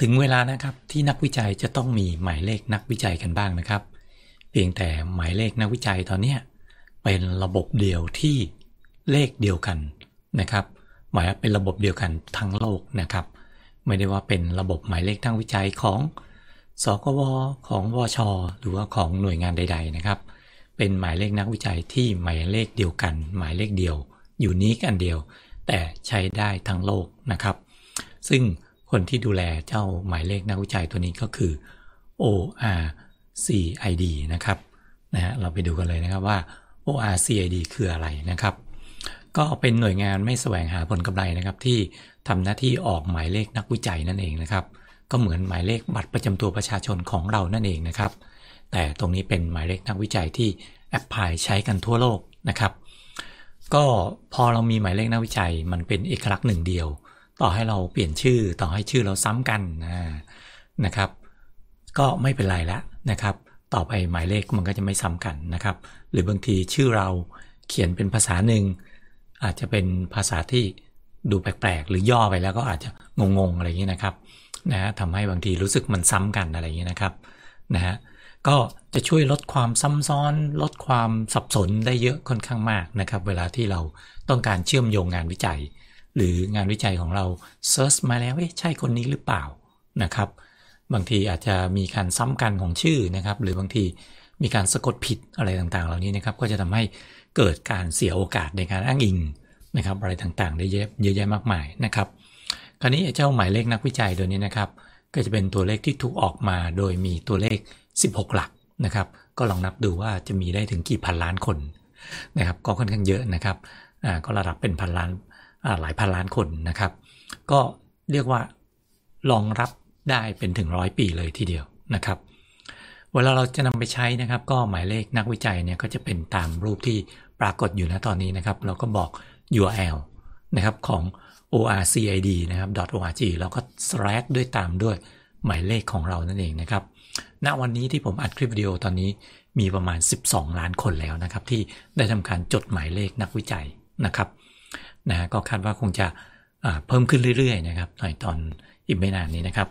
ถึงเวลานะครับที่นักวิจัยจะต้องมีหมายเลขนักวิจัยกันบ้างนะครับ เพียงแต่หมายเลขนักวิจัยตอนนี้เป็นระบบเดียวที่เลขเดียวกันนะครับ หมายเป็นระบบเดียวกันทั้งโลกนะครับ ไม่ได้ว่าเป็นระบบหมายเลขทางวิจัยของสกวของวช หรือว่าของหน่วยงานใด ๆนะครับ เป็นหมายเลขนักวิจัยที่หมายเลขเดียวกัน หมายเลขเดียวอยู่นี้กันเดียว แต่ใช้ได้ทั้งโลกนะครับ ซึ่งคนที่ดูแลเจ้าหมายเลขนักวิจัยตัวนี้ก็คือ ORCID นะครับนะฮะเราไปดูกันเลยนะครับว่า ORCID คืออะไรนะครับ ก็เป็นหน่วยงานไม่แสวงหาผลกำไรนะครับ ที่ทำหน้าที่ออกหมายเลขนักวิจัยนั่นเองนะครับ ก็เหมือนหมายเลขบัตรประจำตัวประชาชนของเรานั่นเองนะครับ แต่ตรงนี้เป็นหมายเลขนักวิจัยที่แอปพลายใช้กันทั่วโลกนะครับ ก็พอเรามีหมายเลขนักวิจัย มันเป็นเอกลักษณ์หนึ่งเดียวต่อให้เราเปลี่ยนชื่อต่อให้ชื่อเราซ้ำกันนะครับ ก็ไม่เป็นไรแล้วนะครับต่อไปหมายเลขมันก็จะไม่ซ้ำกันนะครับ หรือบางทีชื่อเราเขียนเป็นภาษาหนึ่งอาจจะเป็นภาษาที่ดูแปลกๆ หรือย่อไปแล้วก็อาจจะงงๆ อะไรอย่างนี้นะครับนะฮะทำให้บางทีรู้สึกมันซ้ำกันอะไรอย่างนี้นะครับนะฮะก็จะช่วยลดความซ้ำซ้อนลดความสับสนได้เยอะค่อนข้างมากนะครับเวลาที่เราต้องการเชื่อมโยงงานวิจัยหรือ งานวิจัยของเราเซิร์ชมาแล้ว เอ๊ะ ใช่คนนี้หรือเปล่า นะครับ บางทีอาจจะมีการซ้ำกันของชื่อ นะครับ หรือบางทีมีการสะกดผิดอะไรต่างๆ เหล่านี้ นะครับ ก็จะทำให้เกิดการเสียโอกาสในการอ้างอิง นะครับ อะไรต่างๆ ได้เยอะเยอะแยะมากมาย นะครับ คราวนี้เจ้าหมายเลขนักวิจัยตัวนี้นะครับ ก็จะเป็นตัวเลขที่ถูกออกมาโดยมีตัวเลข 16 หลักนะครับ ก็ลองนับดูว่าจะมีได้ถึงกี่พันล้านคนนะครับ ก็ค่อนข้างเยอะนะครับ ก็ระดับเป็นพันล้านหลายพันล้านคนนะครับ ก็เรียกว่ารองรับได้เป็นถึงร้อยปีเลยทีเดียวนะครับ เวลาเราจะนำไปใช้นะครับ ก็หมายเลขนักวิจัยเนี่ยก็จะเป็นตามรูปที่ปรากฏอยู่นะตอนนี้นะครับ เราก็บอก URL นะครับของ orcid นะครับ .org แล้วก็ slash ด้วยตามด้วยหมายเลขของเรานั่นเองนะครับ ณ วันนี้ที่ผมอัดคลิปวิดีโอตอนนี้มีประมาณ 12 ล้านคนแล้วนะครับ ที่ได้ทำการจดหมายเลขนักวิจัยนะครับนะก็คาดว่าคงจะเพิ่มขึ้นเรื่อยๆนะครับในตอนอีกไม่นานนี้นะครับ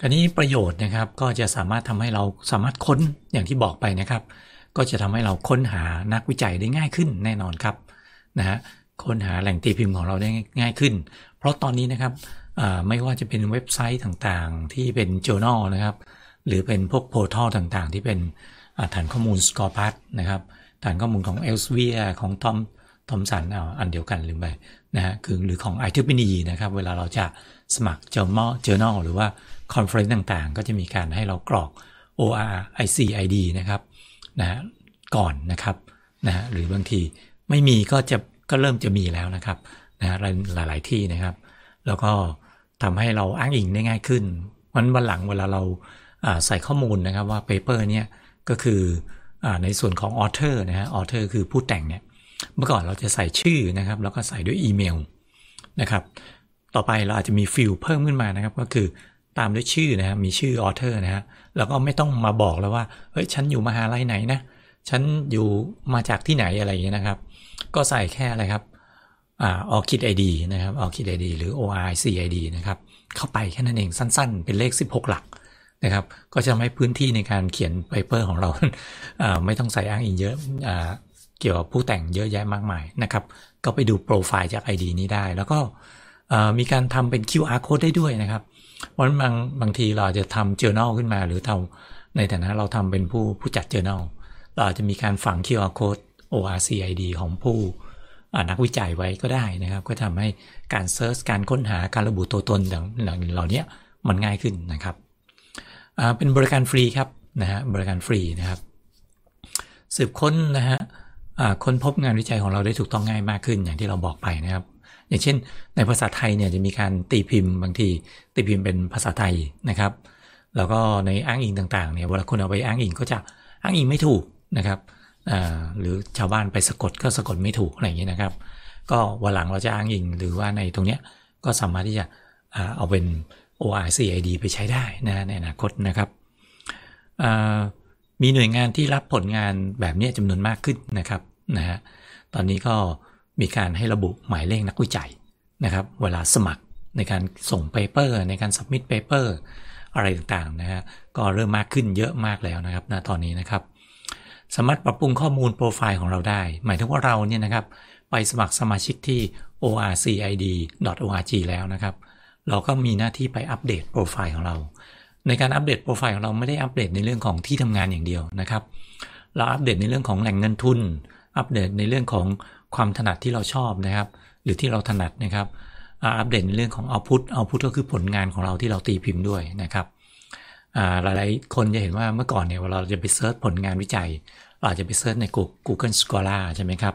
กรานี้ประโยชน์นะครับก็จะสามารถทำให้เราสามารถค้นอย่างที่บอกไปนะครับ ก็จะทำให้เราค้นหานักวิจัยได้ง่ายขึ้นแน่นอนครับนะฮะค้นหาแหล่งตีพิมพ์ของเราได้ง่ายขึ้น เพราะตอนนี้นะครับไม่ว่าจะเป็นเว็บไซต์ต่างๆ ที่เป็น journal นะครับ หรือเป็นพวกโพลทัลต่างๆ ที่เป็นฐานข้อมูลสกอร์พัสนะครับฐานข้อมูลของเอลส์เวียของทอมทอมสันเอาอันเดียวกันลืมไปนะฮะ คือหรือของไอทูบินีนะครับ เวลาเราจะสมัครเจอรมอเจอแนลหรือว่าคอนเฟรนซ์ต่างๆ ก็จะมีการให้เรากรอก OR IC ID นะครับนะก่อนนะครับนะหรือบางทีไม่มีก็จะก็เริ่มจะมีแล้วนะครับ นะหลายๆ ที่นะครับ แล้วก็ทำให้เราอ้างอิงได้ง่ายขึ้น วันวันหลังเวลาเราใส่ข้อมูลนะครับว่าเปเปอร์เนี่ยก็คือในส่วนของออเทอร์นะฮะ ออเทอร์คือผู้แต่งเนี่ย เมื่อก่อนเราจะใส่ชื่อนะครับ แล้วก็ใส่ด้วยอีเมลนะครับ ต่อไปเราอาจจะมีฟิลเพิ่มขึ้นมานะครับ ก็คือตามด้วยชื่อนะฮะ มีชื่อออเทอร์นะฮะ แล้วก็ไม่ต้องมาบอกแล้วว่า เฮ้ย ฉันอยู่มหาลัยไหนนะ ฉันอยู่มาจากที่ไหนอะไรอย่างเงี้ยนะครับ ก็ใส่แค่อะไรครับอ่าออคิดไอดีนะครับออคิดไอดีหรือ o i c i d นะครับ เข้าไปแค่นั้นเองสั้นๆ เป็นเลข 16 หลักนะครับก็จะทำให้พื้นที่ในการเขียนไพเปอร์ของเรา ไม่ต้องใส่อ้างอิงเยอะ เกี่ยวกับผู้แต่งเยอะแยะมากมายนะครับ ก็ไปดูโปรไฟล์จาก ID นี้ได้ แล้วก็มีการทำเป็น QR code ได้ด้วยนะครับเพราะบางบางทีเราจะทำ journal ขึ้นมาหรือทำในฐานะเราทำเป็นผู้ผู้จัด journal เราอาจจะมีการฝัง QR code ORC ID ของผู้นักวิจัยไว้ก็ได้นะครับ ก็ทำให้การเซิร์ชการค้นหาการระบุตัวตนอย่างเหล่านี้มันง่ายขึ้นนะครับเป็นบริการฟรีครับนะฮะ บริการฟรีนะครับสืบค้นนะฮะค้นพบงานวิจัยของเราได้ถูกต้องง่ายมากขึ้นอย่างที่เราบอกไปนะครับอย่างเช่นในภาษาไทยเนี่ยจะมีการตีพิมพ์บางที ตีพิมพ์เป็นภาษาไทยนะครับแล้วก็ในอ้างอิงต่างๆเนี่ยเวลาคนเอาไปอ้างอิงก็จะอ้างอิงไม่ถูกนะครับหรือชาวบ้านไปสะกดก็สะกดไม่ถูกอะไรอย่างนี้นะครับ ก็วันหลังเราจะอ้างอิงหรือว่าในตรงเนี้ยก็สามารถที่จะเอาเป็น ORCID ไปใช้ได้นะในอนาคตนะครับ มีหน่วยงานที่รับผลงานแบบนี้จำนวนมากขึ้นนะครับนะฮะตอนนี้ก็มีการให้ระบุหมายเลขนักวิจัยนะครับ เวลาสมัครในการส่งเปเปอร์ในการสัมมิตเปเปอร์อะไรต่างๆนะฮะก็เริ่มมากขึ้นเยอะมากแล้วนะครับ ณตอนนี้นะครับ สามารถปรับปรุงข้อมูลโปรไฟล์ของเราได้ หมายถึงว่าเราเนี่ยนะครับไปสมัครสมาชิกที่ orcid.org แล้วนะครับเราก็มีหน้าที่ไปอัปเดตโปรไฟล์ของเรา ในการอัปเดตโปรไฟล์ของเราไม่ได้อัปเดตในเรื่องของที่ทำงานอย่างเดียวนะครับ เราอัปเดตในเรื่องของแหล่งเงินทุน อัปเดตในเรื่องของความถนัดที่เราชอบนะครับ หรือที่เราถนัดนะครับอัปเดตในเรื่องของเอาพุทเอาพุทก็คือผลงานของเราที่เราตีพิมพ์ด้วยนะครับหลายๆคนจะเห็นว่าเมื่อก่อนเนี่ยเราจะไปเซิร์ชผลงานวิจัย เราจะไปเซิร์ชใน Google Scholar ใช่ไหมครับ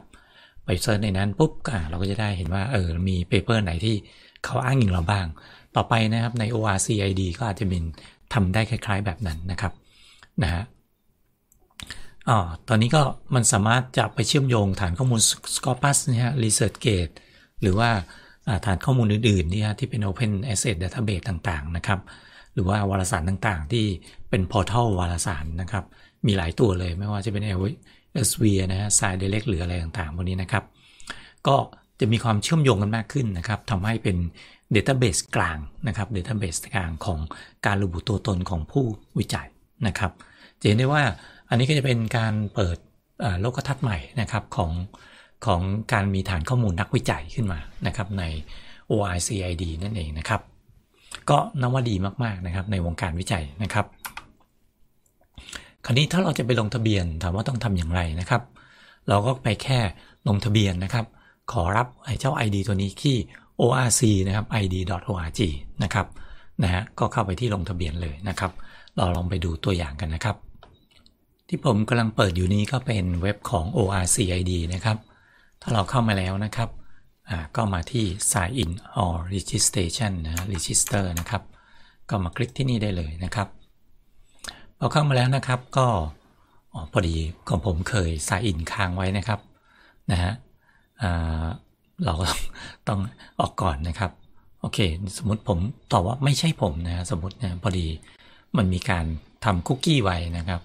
ไปเซิร์ชในนั้นปุ๊บเราก็จะได้เห็นว่าเออ มีเปเปอร์ไหนที่เขาอ้างอิงเราบ้าง ต่อไปนะครับใน ORCID ก็อาจจะเป็นทำได้คล้ายๆแบบนั้นนะครับนะฮะอ๋อตอนนี้ก็มันสามารถจะไปเชื่อมโยงฐานข้อมูล Scopus นะฮะ ResearchGate หรือว่าฐานข้อมูลอื่นๆนี่ฮะที่เป็น Open Asset Database ต่างๆนะครับ หรือว่าวารสารต่างๆ ที่เป็น Portal วารสารนะครับ มีหลายตัวเลยไม่ว่าจะเป็น l s v นะฮะ s i d e r e c t หรืออะไรต่างๆพวกนี้นะครับ ก็จะมีความเชื่อมโยงกันมากขึ้นนะครับทำให้เป็นเดต้าเบสกลางนะครับเดต้าเบสกลางของการระบุตัวตนของผู้วิจัยนะครับจะเห็นได้ว่าอันนี้ก็จะเป็นการเปิดโลกทัศน์ใหม่นะครับของของการมีฐานข้อมูลนักวิจัยขึ้นมานะครับ ใน OICID นั่นเองนะครับ ก็นับว่าดีมากๆนะครับ ในวงการวิจัยนะครับ คราวนี้ถ้าเราจะไปลงทะเบียนถามว่าต้องทำอย่างไรนะครับ เราก็ไปแค่ลงทะเบียนนะครับขอรับไอ้เจ้า ID ตัวนี้ที่ orc นะครับ id.org นะครับนะฮะก็เข้าไปที่ลงทะเบียนเลยนะครับ เราลองไปดูตัวอย่างกันนะครับ ที่ผมกำลังเปิดอยู่นี้ก็เป็นเว็บของ orcid นะครับ ถ้าเราเข้ามาแล้วนะครับอ่าก็มาที่ sign in or registration นะ register นะครับ ก็มาคลิกที่นี่ได้เลยนะครับ พอเข้ามาแล้วนะครับก็พอดีของผมเคย sign in ค้างไว้นะครับนะฮะเราต้องออกก่อนนะครับ โอเค สมมติผมตอบว่าไม่ใช่ผมนะ สมมตินะ พอดีมันมีการทำคุกกี้ไว้นะครับ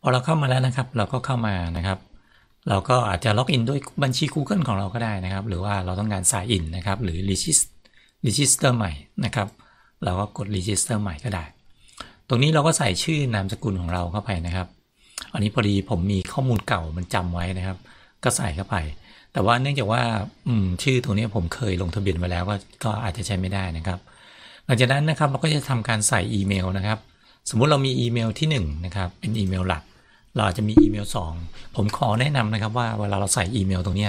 พอเราเข้ามาแล้วนะครับ เราก็เข้ามานะครับ เราก็อาจจะล็อกอินด้วยบัญชี Google ของเราก็ได้นะครับ หรือว่าเราต้องการสายอินนะครับ หรือ register ใหม่นะครับ เราก็กด register ใหม่ก็ได้ ตรงนี้เราก็ใส่ชื่อ นามสกุลของเราเข้าไปนะครับ อันนี้พอดีผมมีข้อมูลเก่ามันจำไว้นะครับ ก็ใส่เข้าไปแต่ว่าเนื่องจากว่าอืมชื่อตรงนี้ผมเคยลงทะเบียนไว้แล้วก็ก็อาจจะใช้ไม่ได้นะครับ หลังจากนั้นนะครับเราก็จะทำการใส่อีเมลนะครับ สมมุติเรามีอีเมลที่1นนะครับเป็นอีเมลหลัก เราจจะมีอีเมล2ผมขอแนะนำนะครับว่าเวลาเราใส่อีเมลตรงนี้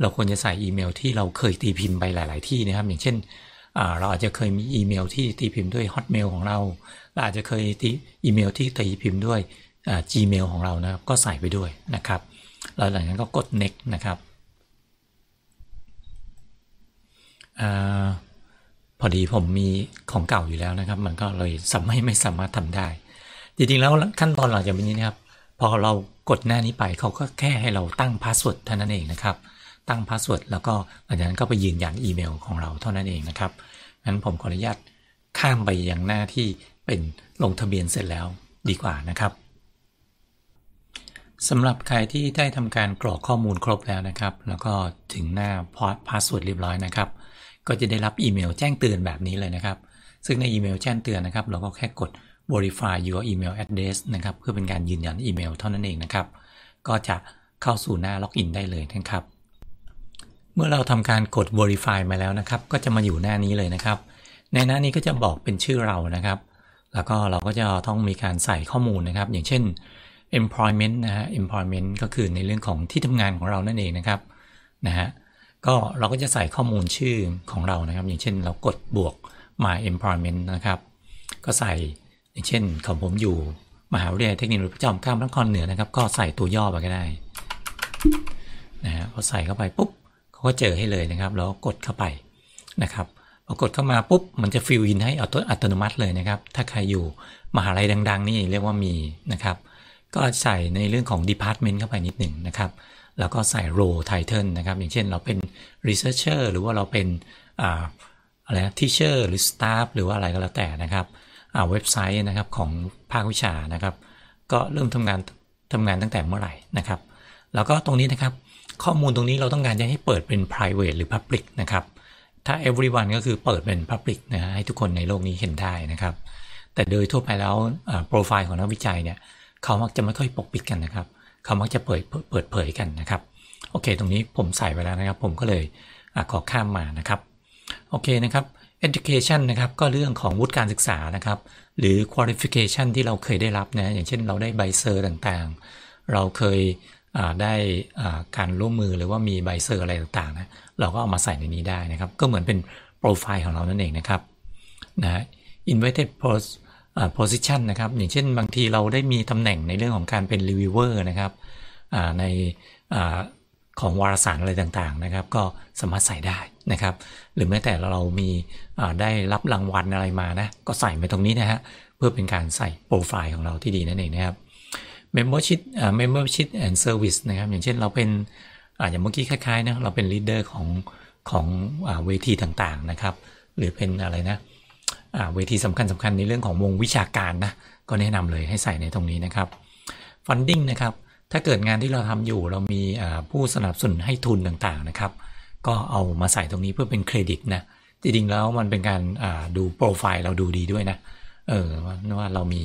เราควรจะใส่อีเมลที่เราเคยตีพิมพ์ไปหลายๆ ที่นะครับ อย่างเช่นเราอาจจะเคยมีอีเมลที่ตีพิมพ์ด้วย Hotmail ของเราเราอาจจะเคยตีอีเมล ที่ตีพิมพ์ด้วย Gmail ของเรานะครับก็ใส่ไปด้วยนะครับแล้วหลังจากนั้นก็กด next นะครับอพอดีผมมีของเก่าอยู่แล้วนะครับ มันก็เลยสามารถไม่สามารถทำได้จริงๆแล้วขั้นตอนหลังจากนี้นะครับ พอเรากดหน้านี้ไปเขาก็แค่ให้เราตั้งพาสเวิร์ดเท่านั้นเองนะครับ ตั้งพาสเวิร์ดแล้วก็หลังจากนั้นก็ไปยืนยันอีเมลของเราเท่านั้นเองนะครับงั้นผมขออนุญาตข้ามไปยังหน้าที่เป็นลงทะเบียนเสร็จแล้วดีกว่านะครับสำหรับใครที่ได้ทำการกรอกข้อมูลครบแล้วนะครับ แล้วก็ถึงหน้าพอดพาสเวิร์ดเรียบร้อยนะครับก็จะได้รับอีเมลแจ้งเตือนแบบนี้เลยนะครับ ซึ่งในอีเมลแจ้งเตือนนะครับเราก็แค่กด verify your email address นะครับ เพื่อเป็นการยืนยันอีเมลเท่านั้นเองนะครับ ก็จะเข้าสู่หน้าล็อกอินได้เลยนะครับ เมื่อเราทำการกด verify มาแล้วนะครับ ก็จะมาอยู่หน้านี้เลยนะครับ ในหน้านี้ก็จะบอกเป็นชื่อเรานะครับ แล้วก็เราก็จะต้องมีการใส่ข้อมูลนะครับ อย่างเช่น employment นะฮะ employment ก็คือในเรื่องของที่ทำงานของเรานั่นเองนะครับ นะฮะก็เราก็จะใส่ข้อมูลชื่อของเรานะครับ อย่างเช่นเรากดบวก my employment นะครับ ก็ใส่อย่างเช่นของผมอยู่มหาวิทยาลัยเทคโนโลยีพระจอมเกล้าพระนครเหนือนะครับก็ใส่ตัวย่อไปก็ได้นะฮะพอใส่เข้าไปปุ๊บเขาก็เจอให้เลยนะครับ แล้วกดเข้าไปนะครับพอกดเข้ามาปุ๊บมันจะ ฟิลอินให้อัตโนมัติเลยนะครับ ถ้าใครอยู่มหาลัยดัง ๆนี่เรียกว่ามีนะครับก็ใส่ในเรื่องของ Department เข้าไปนิดหนึ่งนะครับ แล้วก็ใส่ Role Title นะครับ อย่างเช่นเราเป็น Researcher หรือว่าเราเป็นอะไรนะ Teacher หรือ Staff หรือว่าอะไรก็แล้วแต่นะครับ เว็บไซต์นะครับของภาควิชานะครับ ก็เริ่มทำงานทำงานตั้งแต่เมื่อไหร่นะครับ แล้วก็ตรงนี้นะครับข้อมูลตรงนี้เราต้องการจะให้เปิดเป็น private หรือ public นะครับ ถ้า everyone ก็คือเปิดเป็น public นะให้ทุกคนในโลกนี้เห็นได้นะครับ แต่โดยทั่วไปแล้วโปรไฟล์ของนักวิจัยเนี่ยเขามักจะไม่ค่อยปกปิดกันนะครับ เขามักจะเปิดเปิดเผยกันนะครับ โอเค ตรงนี้ผมใส่ไว้แล้วนะครับ ผมก็เลยอขอข้ามมานะครับ โอเคนะครับ education นะครับ ก็เรื่องของวุฒิการศึกษานะครับ หรือ qualification ที่เราเคยได้รับนะ อย่างเช่นเราได้ใบเซอร์ต่างๆ เราเคยได้การร่วมมือหรือว่ามีใบเซอร์อะไรต่างๆนะ เราก็เอามาใส่ในนี้ได้นะครับ ก็เหมือนเป็นโปรไฟล์ของเรานั่นเองนะครับนะ invited post position นะครับอย่างเช่น บางทีเราได้มีตำแหน่งในเรื่องของการเป็น reviewer นะครับในอของวารสารอะไรต่างๆนะครับ ก็สามารถใส่ได้นะครับ หรือแม้แต่เรามีได้รับรางวัลอะไรมานะก็ใส่ไปตรงนี้นะฮะเพื่อเป็นการใส่โปรไฟล์ของเราที่ดีนั่นเองนะครับ membership membership and service นะครับ อย่างเช่นเราเป็นอย่างเมื่อกี้คล้ายๆนะเราเป็น leader ของของเวทีต่างๆนะครับหรือเป็นอะไรนะเวทีสำคัญสำคัญในเรื่องของวงวิชาการนะ ก็แนะนำเลยให้ใส่ในตรงนี้นะครับฟันดิ้งนะครับ ถ้าเกิดงานที่เราทำอยู่เรามีผู้สนับสนุนให้ทุนต่างๆนะครับ ก็เอามาใส่ตรงนี้เพื่อเป็นเครดิต นะจริงๆแล้วมันเป็นการดูโปรไฟล์เราดูดีด้วยนะเออว่าเรามี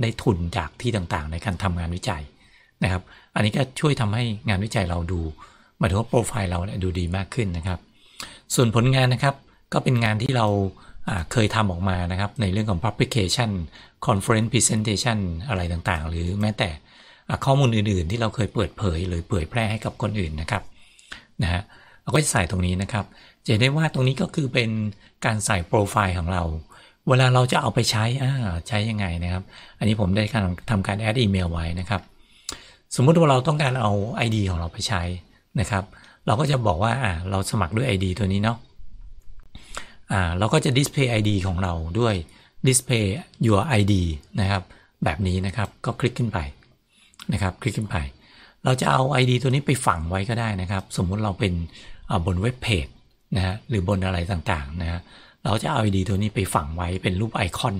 ได้ทุนจากที่ต่างๆ ในการทำงานวิจัยนะครับ อันนี้ก็ช่วยทำให้งานวิจัยเราดูหมายถึงว่าโปรไฟล์เราดูดีมากขึ้นนะครับ ส่วนผลงานนะครับก็เป็นงานที่เราเคยทำออกมานะครับ ในเรื่องของ publication conference presentation อะไรต่างๆ หรือแม้แต่ข้อมูลอื่นๆ ที่เราเคยเปิดเผยหรือเผยแพร่ให้กับคนอื่นนะครับนะฮะเราก็จะใส่ตรงนี้นะครับ จะได้ว่าตรงนี้ก็คือเป็นการใส่โปรไฟล์ของเรา เวลาเราจะเอาไปใช้ใช้ยังไงนะครับ อันนี้ผมได้ทำการแอดอีเมลไว้นะครับ สมมุติว่าเราต้องการเอา ID ของเราไปใช้นะครับ เราก็จะบอกว่าเราสมัครด้วย ID ตัวนี้เนาะอ่าเราก็จะ display ID ของเราด้วย display your ID นะครับ แบบนี้นะครับก็คลิกขึ้นไปนะครับคลิกขึ้นไป เราจะเอา ID ตัวนี้ไปฝังไว้ก็ได้นะครับ สมมุติเราเป็นบนเว็บเพจนะฮะหรือบนอะไรต่างๆนะฮะเราจะเอา ID ตัวนี้ไปฝังไว้เป็นรูปไอคอน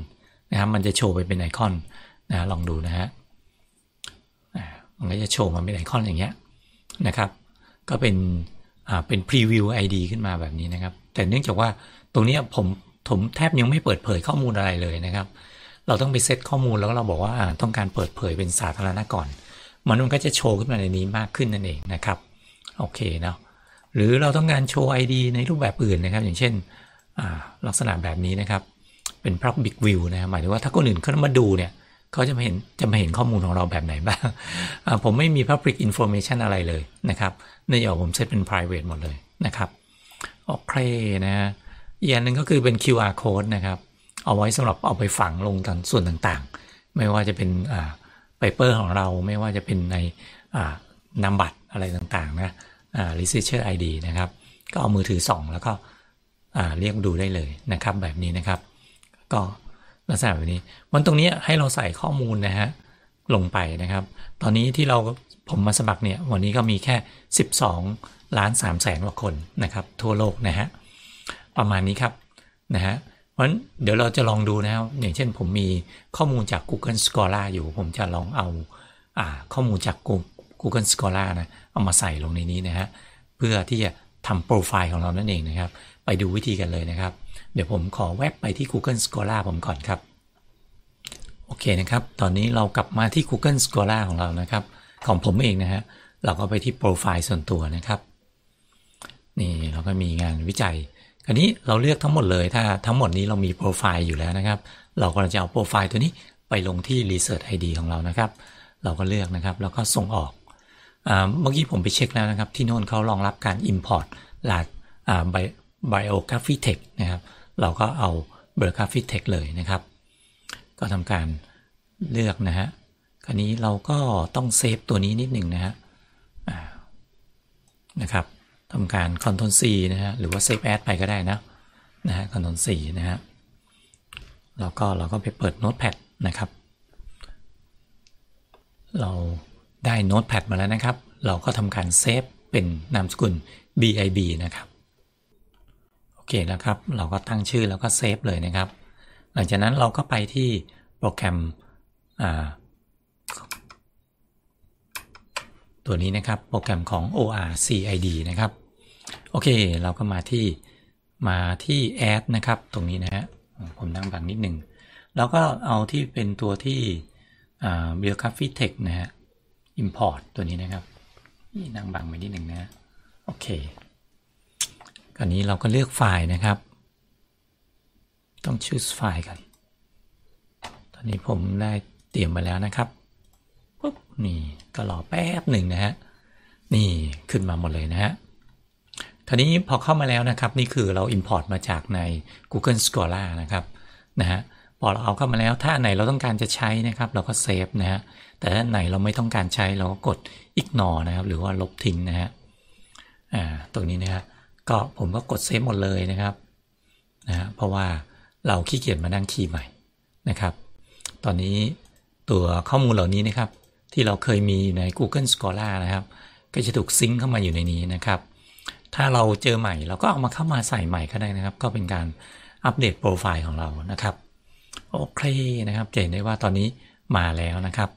นะครับมันจะโชว์ไปเป็นไอคอนนะลองดูนะฮะมันก็จะโชว์มาเป็นไอคอนอย่างเงี้ยนะครับก็เป็นเป็นพรีวิว ID ขึ้นมาแบบนี้นะครับ แต่เนื่องจากว่าตรงนี้ผมผมแทบยังไม่เปิดเผยข้อมูลอะไรเลยนะครับ เราต้องไปเซตข้อมูลแล้วเราบอกว่าต้องการเปิดเผยเป็นสาธารณะก่อน มันมันก็จะโชว์ขึ้นมาในนี้มากขึ้นนั่นเองนะครับโอเคเนาะหรือเราต้องการโชว์ ID ในรูปแบบอื่นนะครับ อย่างเช่นลักษณะแบบนี้นะครับ เป็น public view นะหมายถึงว่าถ้าคนอื่นเขามาดูเนี่ยเขาจะมาเห็นจะมาเห็นข้อมูลของเราแบบไหนบ้างผมไม่มี public information อะไรเลยนะครับเนื่องจากผมเซตเป็น private หมดเลยนะครับโอเคนะอีกอันหนึ่งก็คือเป็น QR code นะครับ เอาไว้สำหรับเอาไปฝังลงต่างส่วนต่างๆ ไม่ว่าจะเป็นไปเปอร์ของเรา ไม่ว่าจะเป็นในนามบัตร อะไรต่างๆนะรีเซ e เชอร์ไนะครับ ก็เอามือถือส่องแล้วก็เรียกดูได้เลยนะครับ แบบนี้นะครับ ก็ลักษณะแบบนี้ วันตรงนี้ให้เราใส่ข้อมูลนะฮะ ลงไปนะครับ ตอนนี้ที่เราผมมาสมัครเนี่ย วันนี้ก็มีแค่ 12 ล้าน3แสนกว่าคนนะครับทั่วโลกนะฮะประมาณนี้ครับนะฮะเพราะเดี๋ยวเราจะลองดูนะครับอย่างเช่น ผมมีข้อมูลจาก Google Scholar อยู่ผมจะลองเอาอาข้อมูลจาก Google Scholar นะเอามาใส่ลงในนี้นะฮะเพื่อที่จะทำโปรไฟล์ของเรานั่นเองนะครับไปดูวิธีกันเลยนะครับ เดี๋ยวผมขอแวบไปที่ Google Scholar ผมก่อนครับ โอเคนะครับ ตอนนี้เรากลับมาที่ Google Scholar ของเรานะครับ ของผมเองนะฮะเราก็ไปที่โปรไฟล์ส่วนตัวนะครับนี่เราก็มีงานวิจัย คราวนี้เราเลือกทั้งหมดเลย ถ้าทั้งหมดนี้เรามีโปรไฟล์อยู่แล้วนะครับ เราก็จะเอาโปรไฟล์ตัวนี้ไปลงที่ Research ID ของเรานะครับ เราก็เลือกนะครับ แล้วก็ส่งออก เมื่อกี้ผมไปเช็คแล้วนะครับ ที่โน่นเขารองรับการ Import หลาก Biography t e c h นะครับ เราก็เอา Biography t e c h เลยนะครับ ก็ทำการเลือกนะฮะ คราวนี้เราก็ต้องเซฟตัวนี้นิดหนึ่งนะฮะนะครับทำการ Ctrl C นะฮะหรือว่า Save As ไปก็ได้นะนะฮะ Ctrl C นะฮะแล้วก็เราก็ไปเปิด Notepad นะครับ เราได้ Notepad มาแล้วนะครับ เราก็ทำการเซฟเป็นนามสกุล BIB นะครับโอเคแล้วครับเราก็ตั้งชื่อแล้วก็เซฟเลยนะครับ หลังจากนั้นเราก็ไปที่โปรแกรมอ่าตัวนี้นะครับโปรแกรมของ ORCID นะครับโอเค เราก็มาที่มาที่ add นะครับ ตรงนี้นะฮะผมนั่งบังนิดหนึ่งแล้วก็เอาที่เป็นตัวที่ biography text นะฮะ import ตัวนี้นะครับนี่นั่งบังไปนิดหนึ่งนะโอเคคราวนี้เราก็เลือกไฟล์นะครับ ต้องชื่อไฟล์กันตอนนี้ผมได้เตรียมไปแล้วนะครับุ๊บนี่ก็รอแป๊บหนึ่งนะฮะ นี่ขึ้นมาหมดเลยนะฮะ ทีนี้พอเข้ามาแล้วนะครับ นี่คือเรา Import มาจากใน Google Scholar นะครับ นะฮะพอเราเอาเข้ามาแล้วถ้าไหนเราต้องการจะใช้นะครับ เราก็เซฟนะฮะแต่ถ้าไหนเราไม่ต้องการใช้เราก็กด ignore นะครับ หรือว่าลบทิ้งนะฮะอ่าตรงนี้นะฮะก็ผมก็กดเซฟหมดเลยนะครับนะฮะเพราะว่าเราขี้เกียจมานั่งคีย์ใหม่นะครับ ตอนนี้ตัวข้อมูลเหล่านี้นะครับที่เราเคยมีใน Google Scholar นะครับ ก็จะถูกซิงค์เข้ามาอยู่ในนี้นะครับ ถ้าเราเจอใหม่เราก็เอามาเข้ามาใส่ใหม่ก็ได้นะครับ ก็เป็นการอัปเดตโปรไฟล์ของเรานะครับโอเคนะครับเห็นได้ว่าตอนนี้มาแล้วนะครับ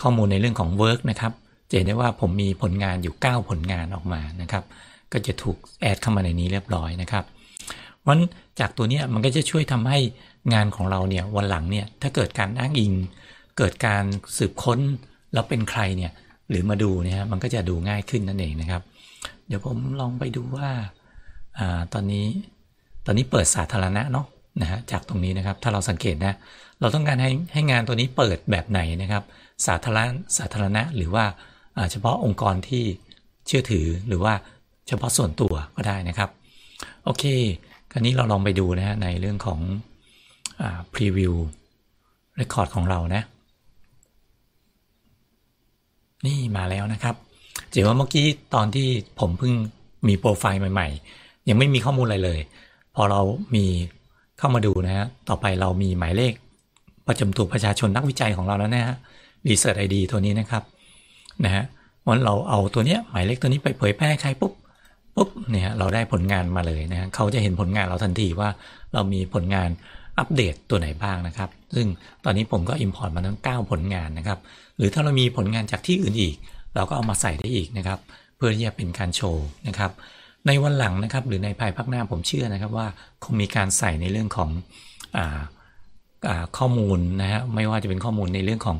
ข้อมูลในเรื่องของ Work นะครับเห็นได้ว่าผมมีผลงานอยู่ 9 ผลงานออกมานะครับ ก็จะถูกแอดเข้ามาในนี้เรียบร้อยนะครับวันจากตัวนี้มันก็จะช่วยทำให้งานของเราเนี่ยวันหลังเนี่ยถ้าเกิดการอ้างอิงเกิดการสืบค้นแล้วเป็นใครเนี่ย หรือมาดูเนี่ยมันก็จะดูง่ายขึ้นนั่นเองนะครับ เดี๋ยวผมลองไปดูว่าอตอนนี้ตอนนี้เปิดสาธารณะเนาะนะฮะจากตรงนี้นะครับ ถ้าเราสังเกตนะเราต้องการให้ให้งานตัวนี้เปิดแบบไหนนะครับสาธารณสาธารณะหรือว่าเฉพาะองค์กรที่เชื่อถือหรือว่าเฉพาะส่วนตัวก็ได้นะครับ โอเคคราวนี้เราลองไปดูนะฮะในเรื่องของอ่าพรีวิวเรคคอร์ดของเรานะนี่ มาแล้วนะครับจีว่าเมื่อกี้ตอนที่ผม เพิ่งมีโปรไฟล์ใหม่ ๆ ยังไม่มีข้อมูลอะไรเลย พอเรามีเข้ามาดู นะฮะ ต่อไปเรามีหมายเลขประจำตัวประชาชนนักวิจัยของเราแล้วนะฮะ Research ID ตัวนี้นะครับนะฮะวันเราเอาตัว เนี้ยหมายเลขตัวนี้ไปเผยแพร่ใครปุ๊บปุ๊บเนี่ยเราได้ผลงานมาเลยนะฮะ เขาจะเห็นผลงานเราทันทีว่าเรามีผลงานอัปเดตตัวไหนบ้างนะครับ ซึ่งตอนนี้ผมก็มพอร์ตมาทั้ง9ผลงานนะครับหรือถ้าเรามีผลงานจากที่อื่นอีก เราก็เอามาใส่ได้อีกนะครับ เพื่อที่จะเป็นการโชว์นะครับ ในวันหลังนะครับหรือในภายภาคหน้าผมเชื่อนะครับว่าคงมีการใส่ในเรื่องของอข้อมูลนะฮะไม่ว่าจะเป็นข้อมูลในเรื่องของ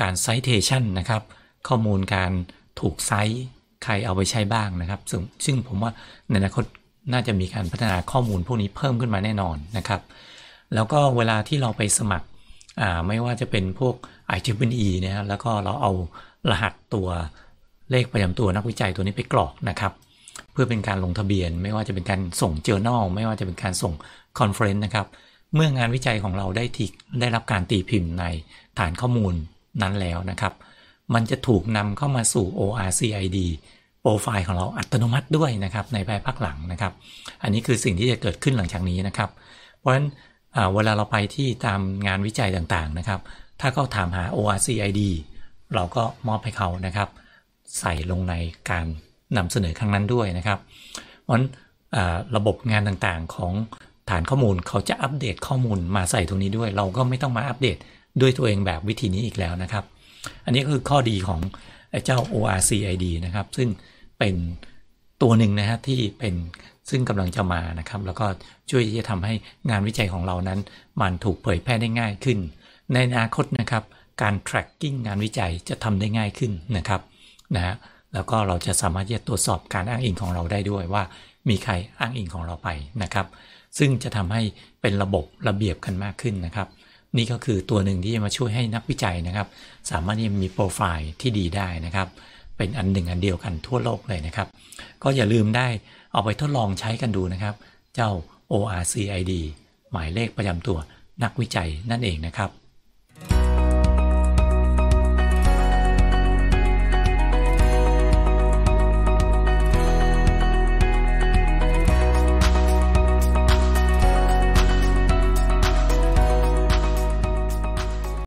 การไซเทชันนะครับ ข้อมูลการถูกไซต์ใครเอาไปใช้บ้างนะครับ ซึ่งผมว่าในอนาคตน่าจะมีการพัฒนาข้อมูลพวกนี้เพิ่มขึ้นมาแน่นอนนะครับ แล้วก็เวลาที่เราไปสมัครไม่ว่าจะเป็นพวก i t น e นะฮะแล้วก็เราเอารหัสตัวเลขประจำตัวนักวิจัยตัวนี้ไปกรอกนะครับ เพื่อเป็นการลงทะเบียน ไม่ว่าจะเป็นการส่ง journal ไม่ว่าจะเป็นการส่ง conference นะครับ เมื่องานวิจัยของเราได้ทีได้รับการตีพิมพ์ในฐานข้อมูลนั้นแล้วนะครับ มันจะถูกนำเข้ามาสู่ ORCID โปรไฟล์ของเราอัตโนมัติด้วยนะครับในภายภาคหลังนะครับ อันนี้คือสิ่งที่จะเกิดขึ้นหลังจากนี้นะครับ เพราะฉะนั้นเวลาเราไปที่ตามงานวิจัยต่างๆนะครับ ถ้าเขาถามหา ORCID เราก็มอบให้เขานะครับ ใส่ลงในการนำเสนอครั้งนั้นด้วยนะครับ เพราะฉะนนั้ระบบงานต่างๆของฐานข้อมูลเขาจะอัปเดตข้อมูลมาใส่ตรงนี้ด้วย เราก็ไม่ต้องมาอัปเดตด้วยตัวเองแบบวิธีนี้อีกแล้วนะครับ อันนี้คือข้อดีของเจ้า ORCID นะครับ ซึ่งเป็นตัวหนึ่งนะฮะที่เป็นซึ่งกำลังจะมานะครับ แล้วก็ช่วยที่จะทำให้งานวิจัยของเรานั้นมันถูกเผยแพร่ได้ง่ายขึ้น ในอนาคตนะครับ การ tracking งานวิจัยจะทำได้ง่ายขึ้นนะครับนะฮะแล้วก็เราจะสามารถที่จะตรวจสอบการอ้างอิงของเราได้ด้วย ว่ามีใครอ้างอิงของเราไปนะครับ ซึ่งจะทำให้เป็นระบบระเบียบกันมากขึ้นนะครับ นี่ก็คือตัวหนึ่งที่จะมาช่วยให้นักวิจัยนะครับ สามารถที่จะมีโปรไฟล์ที่ดีได้นะครับเป็นอันหนึ่งอันเดียวกันทั่วโลกเลยนะครับ ก็อย่าลืมได้เอาไปทดลองใช้กันดูนะครับ เจ้า ORCID หมายเลขประจำตัวนักวิจัยนั่นเองนะครับ